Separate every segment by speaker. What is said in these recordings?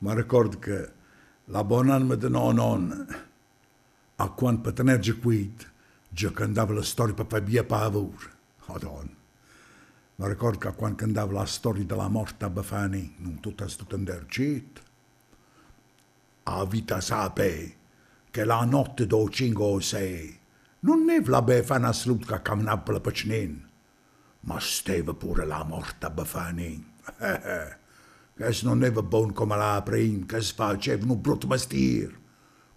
Speaker 1: Mă ricordo che la bonan di dă non on. A quan pe tenerge cuit, jo que andava la storia per fare via a veure. Oh, don. Mă record că quan andava la storia della la morte a Bafani, nu tot has tot îndercit. A vita sape che la notte do 5 o 6 non ne la Befana che camminava per la păcnin, ma steve pure la morte a Bafani. Eh, eh. Għaz non neva bon kom għal-aprin, għaz v-nu brut mastir.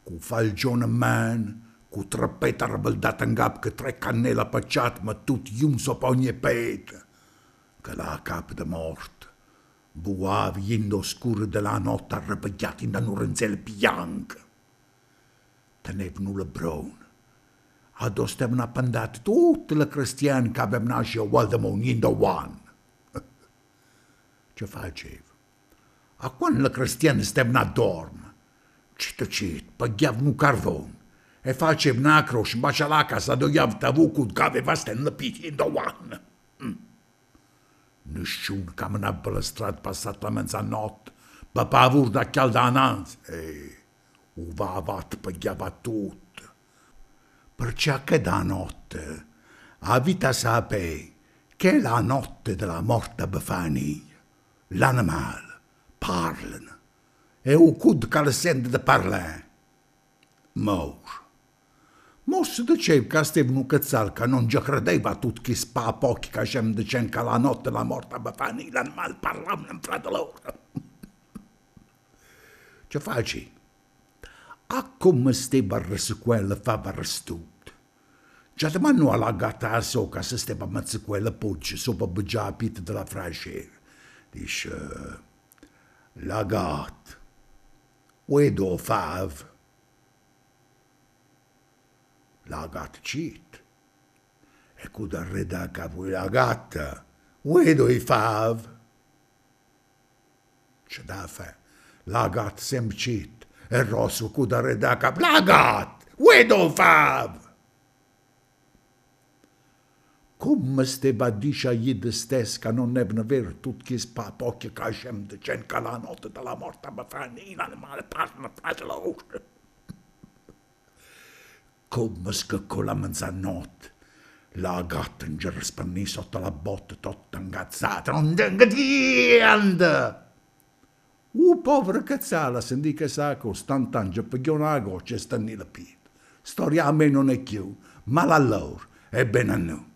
Speaker 1: Ku falġon man, cu trappeta rabaldata ngab ke tre cannela pacciat ma tut jum sopra ogni pet. Che la cap de mort, buav yindo scur de la notte arrabagliati in un'orenzel bianc. Tenev nulla brown. Adost ebna pandat tut la cristian che avem nasce a Waldemon yindo one. Ce facev? la Акон на крестьян стебна дорм. Читачит, погяв ну карвон. E face nacroș, bacalaca să doiav tavu cu gave vaste înlăpit în doan. Hm. Nu știu că n-a bălăstrat pasat la mența not, băpavur da chiar da ananț. Ei, uva avat pe gheava tot. Percea că da notte, avita sape, că la de notte della morte befani, l'animal. parlem. É o cu de Calacende de Parlin. Moș. Moș se duceai ca Stevenu Cățal, non nu credeva batut chis pa pochi, ca și îmi duceam ca la notte la morta băfanii, la mal parlam în fratelor. Ce faci? Acum stai barrăsă cu el, fa barrăstut. Și atâta nu a la gata so ca să stea măță cu el pulci, să o băgea apit de la frașe. Deci, uh... Lagat, Widow Fav. Lagat cheat. E cuda redaca pui lagat. Uedo fav. C'è da fe. Lagat sem cheat. E rosso cuda redaca Lagat, Widow fav come ste badișa idestesca non nebnă vertut chis pa poche ca șem de cen ca la notte de la morta bătrâni in animale pasmă frate la ușă. Cum scă cola la mezzanotte la gatta in ger spăni sotto la botte tutta ingazzata non dângătiandă! U povră cazzala sentì che sa că o una goccia e ce la lăpit. Storia a me non è chiù, ma la è e a noi.